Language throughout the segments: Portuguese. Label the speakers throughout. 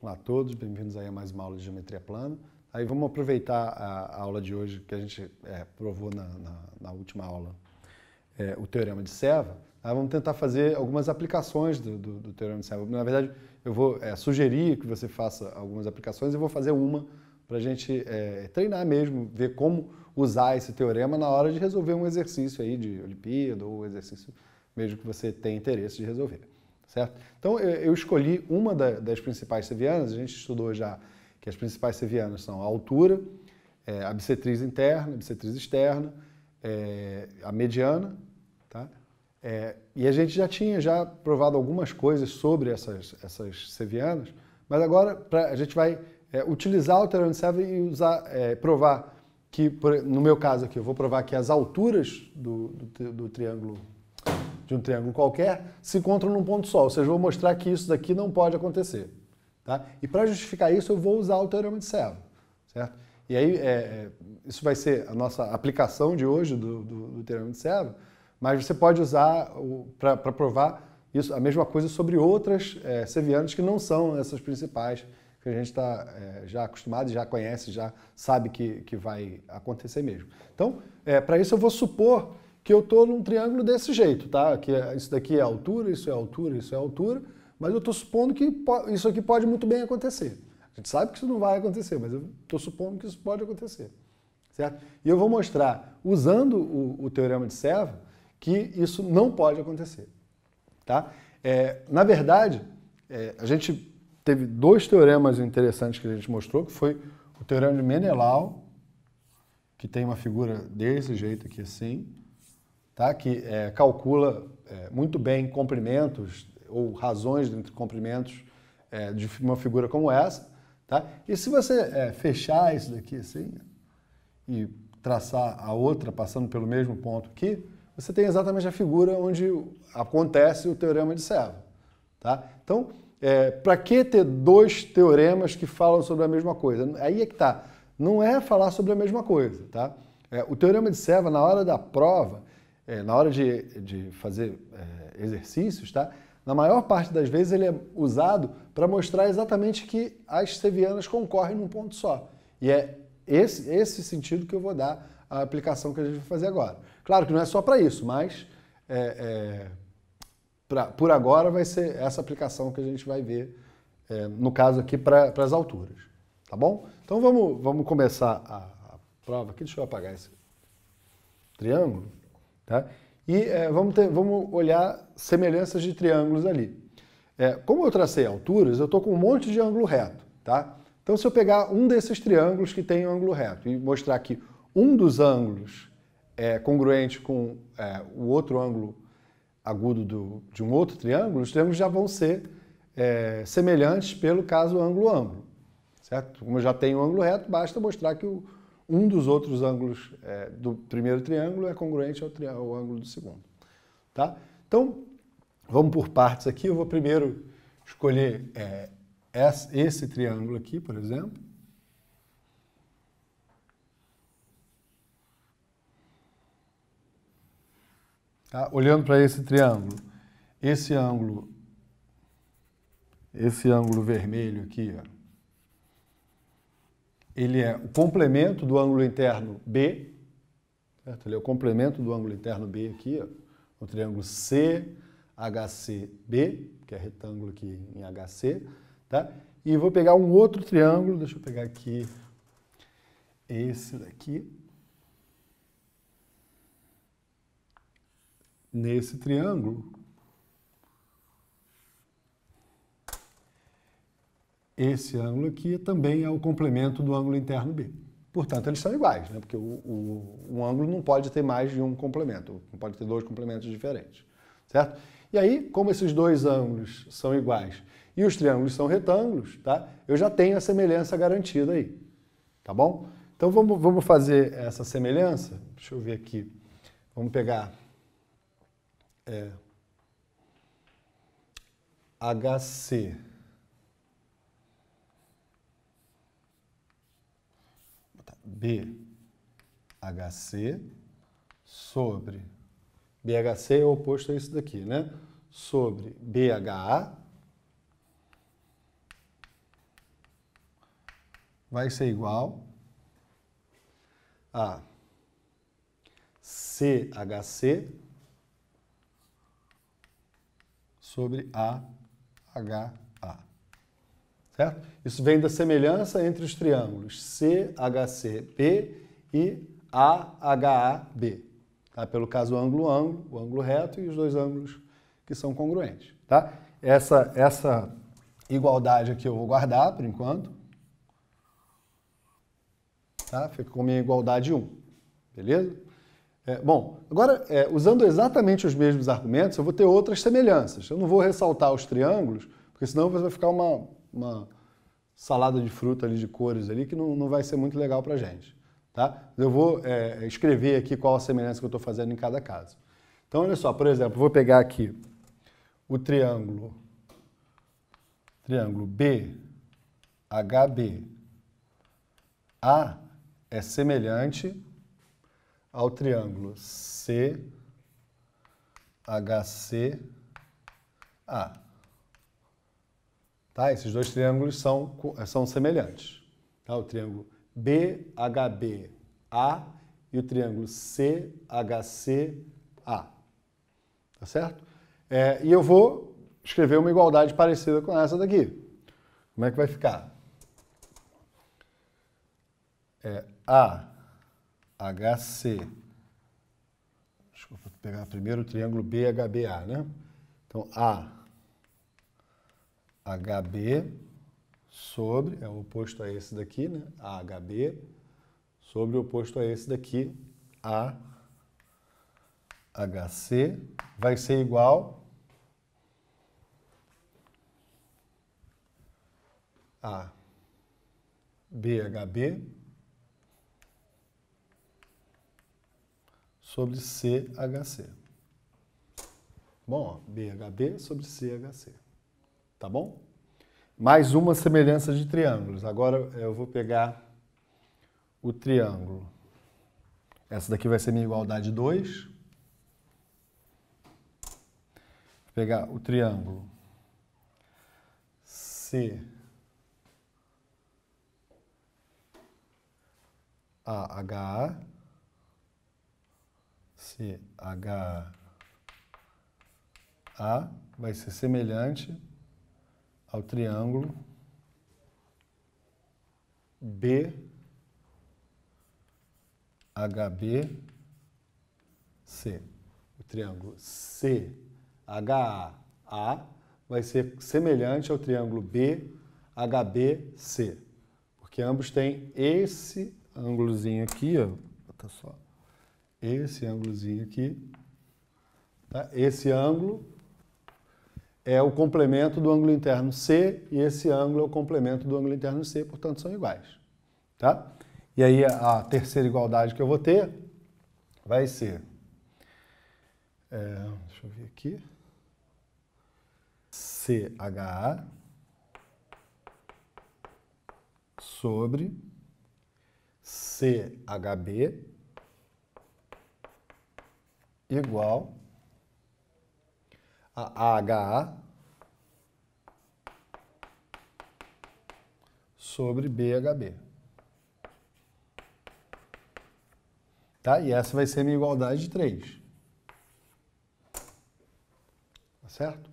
Speaker 1: Olá a todos, bem-vindos aí a mais uma aula de geometria plana. Aí vamos aproveitar a, aula de hoje que a gente é, provou na, na, na, última aula é, o teorema de Serva. Aí vamos tentar fazer algumas aplicações do, do, do teorema de Serva. Na verdade, eu vou é, sugerir que você faça algumas aplicações e vou fazer uma para a gente é, treinar mesmo, ver como usar esse teorema na hora de resolver um exercício aí de Olimpíada ou exercício mesmo que você tenha interesse de resolver certo? Então eu escolhi uma das principais sevianas, a gente estudou já que as principais sevianas são a altura, é, a bissetriz interna, a bissetriz externa, é, a mediana, tá? É, e a gente já tinha já provado algumas coisas sobre essas, essas sevianas, mas agora pra, a gente vai utilizar o Theorem 7 e usar, é, provar que, no meu caso aqui, eu vou provar que as alturas do, do, do triângulo de um triângulo qualquer se encontram num ponto só. Ou seja, eu vou mostrar que isso daqui não pode acontecer. Tá? E para justificar isso, eu vou usar o teorema de Serra, certo? E aí, é, é, isso vai ser a nossa aplicação de hoje do, do, do teorema de Serra, mas você pode usar para provar isso, a mesma coisa sobre outras é, sevianas que não são essas principais, que a gente está é, já acostumado, já conhece, já sabe que, que vai acontecer mesmo. Então, é, para isso eu vou supor que eu estou num triângulo desse jeito, tá? Que é, isso daqui é altura, isso é altura, isso é altura, mas eu estou supondo que isso aqui pode muito bem acontecer. A gente sabe que isso não vai acontecer, mas eu estou supondo que isso pode acontecer, certo? E eu vou mostrar, usando o, o teorema de Serva, que isso não pode acontecer, tá? É, na verdade, é, a gente teve dois teoremas interessantes que a gente mostrou, que foi o teorema de Menelau, que tem uma figura desse jeito aqui assim, tá? que é, calcula é, muito bem comprimentos ou razões entre comprimentos é, de uma figura como essa. Tá? E se você é, fechar isso daqui assim né, e traçar a outra passando pelo mesmo ponto aqui, você tem exatamente a figura onde acontece o teorema de Serva. Tá? Então, é, para que ter dois teoremas que falam sobre a mesma coisa? Aí é que está. Não é falar sobre a mesma coisa, tá? É, o teorema de Seva, na hora da prova, é, na hora de, de fazer é, exercícios, tá? na maior parte das vezes ele é usado para mostrar exatamente que as sevianas concorrem num ponto só. E é esse, esse sentido que eu vou dar à aplicação que a gente vai fazer agora. Claro que não é só para isso, mas é, é, pra, por agora vai ser essa aplicação que a gente vai ver, é, no caso aqui, para as alturas. Tá bom? Então vamos, vamos começar a, a prova aqui. Deixa eu apagar esse triângulo. Tá? E é, vamos, ter, vamos olhar semelhanças de triângulos ali. É, como eu tracei alturas, eu estou com um monte de ângulo reto. Tá? Então, se eu pegar um desses triângulos que tem um ângulo reto e mostrar que um dos ângulos é congruente com é, o outro ângulo agudo do, de um outro triângulo, os triângulos já vão ser é, semelhantes pelo caso ângulo-ângulo. Certo? Como eu já tenho um ângulo reto, basta mostrar que o, um dos outros ângulos é, do primeiro triângulo é congruente ao, ao, ângulo do segundo. Tá? Então, vamos por partes aqui. Eu vou primeiro escolher é, esse triângulo aqui, por exemplo. Tá? Olhando para esse triângulo, esse ângulo, esse ângulo vermelho aqui, ó, ele é o complemento do ângulo interno B, certo? ele é o complemento do ângulo interno B aqui, ó, no triângulo CHCB, que é retângulo aqui em HC, tá? E vou pegar um outro triângulo, deixa eu pegar aqui esse daqui. Nesse triângulo, Esse ângulo aqui também é o complemento do ângulo interno B. Portanto, eles são iguais, né? porque o, o, um ângulo não pode ter mais de um complemento, não pode ter dois complementos diferentes, certo? E aí, como esses dois ângulos são iguais e os triângulos são retângulos, tá? eu já tenho a semelhança garantida aí, tá bom? Então vamos, vamos fazer essa semelhança, deixa eu ver aqui, vamos pegar é, HC BHC sobre BHC é oposto a isso daqui, né? Sobre BHA vai ser igual a CHC sobre AHA. Certo? Isso vem da semelhança entre os triângulos CHCP e AHAB, tá? pelo caso ângulo-ângulo, o ângulo reto e os dois ângulos que são congruentes. Tá? Essa, essa igualdade aqui eu vou guardar por enquanto. Tá? Fica com a minha igualdade 1. Beleza? É, bom, agora, é, usando exatamente os mesmos argumentos, eu vou ter outras semelhanças. Eu não vou ressaltar os triângulos, porque senão vai ficar uma, uma salada de fruta ali de cores ali que não, não vai ser muito legal para a gente. Tá? Eu vou é, escrever aqui qual a semelhança que eu estou fazendo em cada caso. Então, olha só, por exemplo, vou pegar aqui o triângulo, triângulo B, HB. A é semelhante ao triângulo C, HC, A. Tá? Esses dois triângulos são, são semelhantes. Tá? O triângulo BHBA e o triângulo CHCA. Tá certo? É, e eu vou escrever uma igualdade parecida com essa daqui. Como é que vai ficar? É AHC. Desculpa, vou pegar primeiro o triângulo BHBA, né? Então, A HB sobre, é o oposto a esse daqui, né? AHB sobre o oposto a esse daqui, AHC, vai ser igual a BHB sobre CHC. Bom, BHB sobre CHC tá bom? Mais uma semelhança de triângulos. Agora eu vou pegar o triângulo. Essa daqui vai ser minha igualdade 2. Vou pegar o triângulo C A H C H A vai ser semelhante ao triângulo BHBC. O triângulo CHAA vai ser semelhante ao triângulo BHBC, porque ambos têm esse ângulozinho aqui, ó, só, esse ângulozinho aqui, tá? esse ângulo é o complemento do ângulo interno C e esse ângulo é o complemento do ângulo interno C, portanto são iguais. Tá? E aí a terceira igualdade que eu vou ter vai ser, é, deixa eu ver aqui, CHA sobre CHB igual a AHA sobre BHB. Tá? E essa vai ser minha igualdade de 3. Tá certo?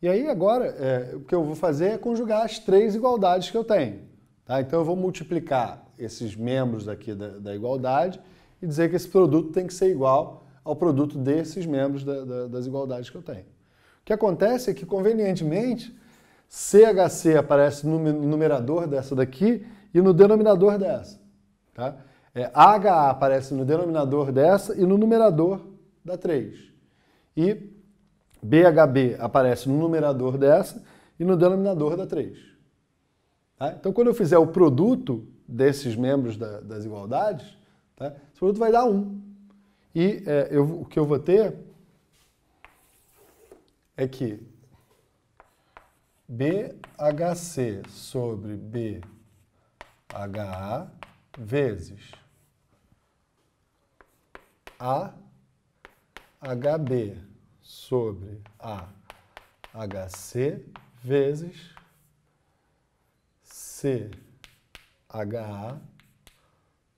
Speaker 1: E aí agora, é, o que eu vou fazer é conjugar as três igualdades que eu tenho. Tá? Então eu vou multiplicar esses membros aqui da, da, igualdade e dizer que esse produto tem que ser igual ao produto desses membros da, da, das igualdades que eu tenho. O que acontece é que, convenientemente, CHC aparece no numerador dessa daqui e no denominador dessa. Tá? É, HA aparece no denominador dessa e no numerador da 3. E BHB aparece no numerador dessa e no denominador da 3. Tá? Então, quando eu fizer o produto desses membros da, das igualdades, tá? esse produto vai dar 1. E é, eu, o que eu vou ter é que BHC sobre BHA vezes AHB sobre AHC vezes CHA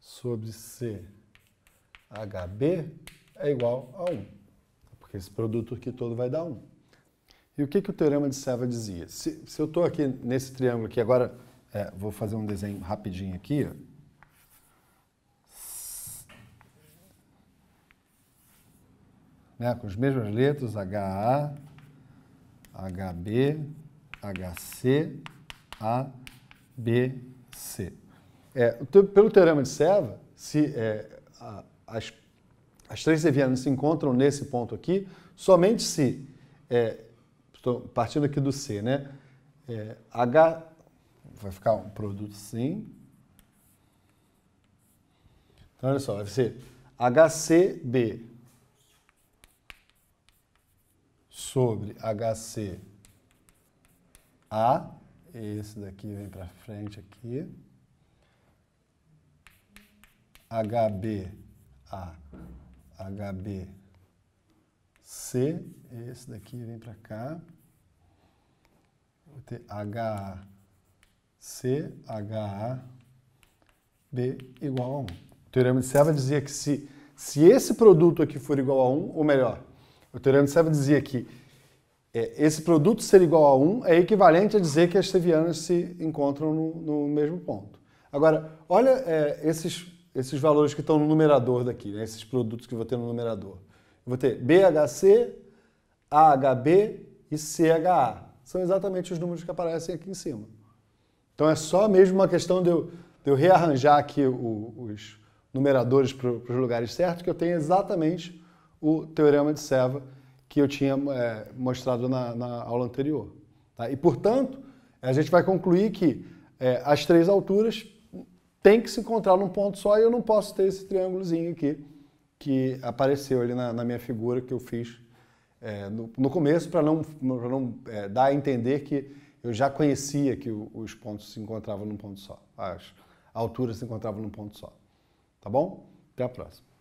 Speaker 1: sobre CHB é igual a 1. Porque esse produto aqui todo vai dar 1. E o que, que o teorema de Seva dizia? Se, se eu estou aqui nesse triângulo aqui, agora é, vou fazer um desenho rapidinho aqui. Né, com as mesmas letras, HA, HB, HC, ABC. É, pelo teorema de Seva, se é, a, as, as três sevianas se encontram nesse ponto aqui, somente se é, estou partindo aqui do C, né? É, H vai ficar um produto sim. Então, olha só, vai ser HCB sobre HCA. Esse daqui vem para frente aqui. HBA, HBC. Esse daqui vem para cá. T H A B igual a 1. O teorema de Seva dizia que se, se esse produto aqui for igual a 1, ou melhor, o teorema de Seva dizia que é, esse produto ser igual a 1 é equivalente a dizer que as sevianas se encontram no, no mesmo ponto. Agora, olha é, esses, esses valores que estão no numerador daqui, né? esses produtos que eu vou ter no numerador. Eu vou ter BHC, AHB e CHA são exatamente os números que aparecem aqui em cima. Então é só mesmo uma questão de eu, de eu rearranjar aqui o, os numeradores para os lugares certos que eu tenho exatamente o teorema de Seva que eu tinha é, mostrado na, na, aula anterior. Tá? E, portanto, a gente vai concluir que é, as três alturas têm que se encontrar num ponto só e eu não posso ter esse triângulozinho aqui que apareceu ali na, na minha figura que eu fiz é, no, no, começo para não, pra não é, dar a entender que eu já conhecia que o, os pontos se encontravam num ponto só, as alturas se encontravam num ponto só. Tá bom? Até a próxima.